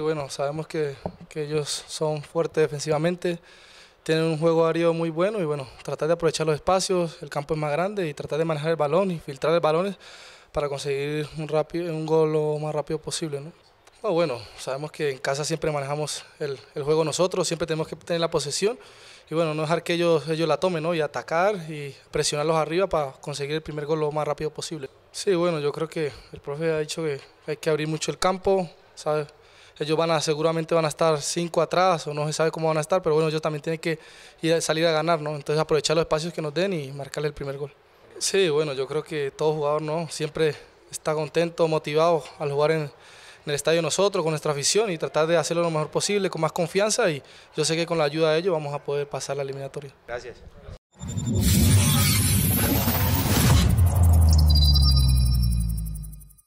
Bueno, sabemos que, que, ellos son fuertes defensivamente, tienen un juego aéreo muy bueno y bueno, tratar de aprovechar los espacios, el campo es más grande y tratar de manejar el balón y filtrar el balón para conseguir un, rápido, un gol lo más rápido posible. ¿no? Ah, bueno, sabemos que en casa siempre manejamos el, juego nosotros, siempre tenemos que tener la posesión y bueno, no dejar que ellos, ellos la tomen ¿no? y atacar y presionarlos arriba para conseguir el primer gol lo más rápido posible. Sí, bueno, yo creo que el profe ha dicho que hay que abrir mucho el campo, ¿sabes? ellos van a, seguramente van a estar cinco atrás o no se sabe cómo van a estar, pero bueno, ellos también tienen que salir a ganar, ¿no? Entonces aprovechar los espacios que nos den y marcarle el primer gol. Sí, bueno, yo creo que todo jugador, ¿no? Siempre está contento, motivado al jugar en en el estadio nosotros, con nuestra afición y tratar de hacerlo lo mejor posible, con más confianza y yo sé que con la ayuda de ellos vamos a poder pasar la eliminatoria. Gracias.